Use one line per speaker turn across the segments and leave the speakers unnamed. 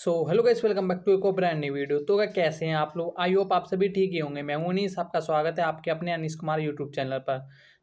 so hello guys welcome back to एक brand नई video तो क्या कैसे हैं आप लोग आई होप आप सभी ठीक ही होंगे मैं मोनीस आपका स्वागत है आपके अपने अनिश कुमार यूट्यूब चैनल पर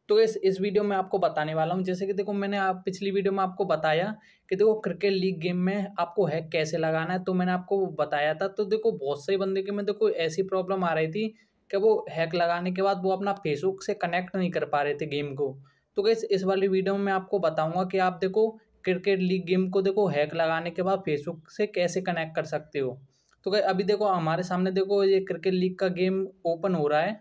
तो इस इस वीडियो में आपको बताने वाला हूं जैसे कि देखो मैंने आप पिछली वीडियो में आपको बताया कि देखो क्रिकेट लीग गेम में आपको हैक कैसे लगाना है तो मैंने आपको बताया था तो देखो बहुत से बंदे के में देखो ऐसी प्रॉब्लम आ रही थी कि वो हैक लगाने के बाद वो अपना फेसबुक से कनेक्ट नहीं कर पा रहे थे गेम को तो गैस इस वाली वीडियो में मैं आपको बताऊँगा कि आप देखो क्रिकेट लीग गेम को देखो हैक लगाने के बाद फेसबुक से कैसे कनेक्ट कर सकते हो तो क्या अभी देखो हमारे सामने देखो ये क्रिकेट लीग का गेम ओपन हो रहा है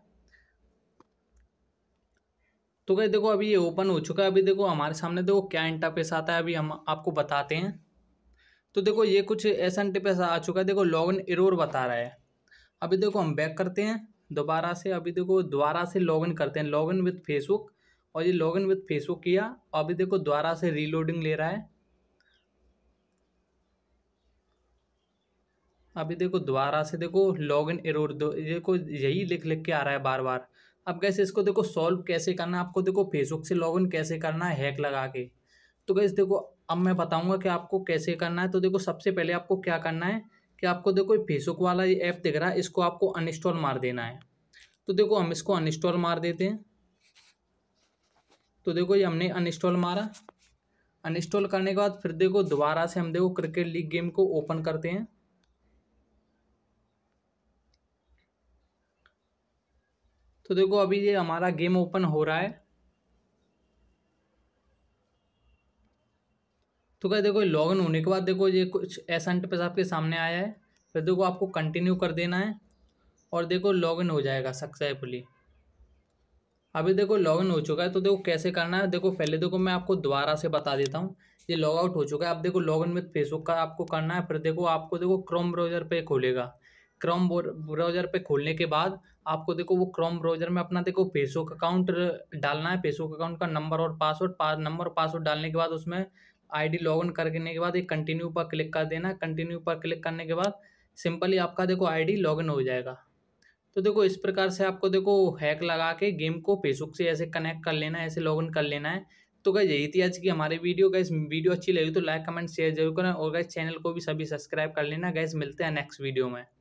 तो क्या देखो अभी ये ओपन हो चुका है अभी देखो हमारे सामने देखो क्या इंटरफेस आता है अभी हम आपको बताते हैं तो देखो ये कुछ ऐसा इंटरफेस आ चुका है देखो लॉग इन एरोर बता रहा है अभी देखो हम बैक करते हैं दोबारा से अभी देखो दोबारा से लॉग करते हैं लॉग विथ फेसबुक और ये लॉग इन विथ फेसबुक किया अभी देखो द्वारा से रीलोडिंग ले रहा है अभी देखो द्वारा से देखो लॉग इन एरो देखो यही लिख लिख के आ रहा है बार बार अब कैसे इसको देखो सॉल्व कैसे करना है आपको देखो फेसबुक से लॉग इन कैसे करना है हैक लगा के तो कैसे देखो अब मैं बताऊंगा कि आपको कैसे करना है तो देखो सबसे पहले आपको क्या करना है कि आपको देखो फेसबुक वाला ये ऐप दिख रहा है इसको आपको अनइंस्टॉल मार देना है तो देखो हम इसको अनइंस्टॉल मार देते हैं तो देखो ये हमने अनइंस्टॉल मारा अनइंस्टॉल करने के बाद फिर देखो दोबारा से हम देखो क्रिकेट लीग गेम को ओपन करते हैं तो देखो अभी ये हमारा गेम ओपन हो रहा है तो क्या देखो लॉगिन होने के बाद देखो ये कुछ ऐसा इंटरफेस आपके सामने आया है फिर देखो आपको कंटिन्यू कर देना है और देखो लॉगिन हो जाएगा सक्सेसफुली अभी देखो लॉगिन हो चुका है तो देखो कैसे करना है देखो पहले देखो मैं आपको दोबारा से बता देता हूँ ये लॉग आउट हो चुका है अब देखो लॉगिन विद फेसबुक का आपको करना है फिर देखो आपको देखो क्रोम ब्राउज़र पे खोलेगा क्रोम ब्राउज़र पे खोलने के बाद आपको देखो वो क्रोम ब्राउज़र में अपना देखो फेसबुक अकाउंट डालना है फेसबुक अकाउंट का नंबर और पासवर्ड पास नंबर और पासवर्ड डालने के बाद उसमें आईडी लॉगिन करने के बाद एक कंटिन्यू पर क्लिक कर देना कंटिन्यू पर क्लिक करने के बाद सिंपली आपका देखो आईडी लॉगिन हो जाएगा तो देखो इस प्रकार से आपको देखो हैक लगा के गेम को फेसबुक से ऐसे कनेक्ट कर लेना है ऐसे लॉगिन कर लेना है तो गई यही थी आज की हमारी वीडियो गैस वीडियो अच्छी लगी तो लाइक कमेंट शेयर जरूर करें और गाइज चैनल को भी सभी सब्सक्राइब कर लेना गैस मिलते हैं नेक्स्ट वीडियो में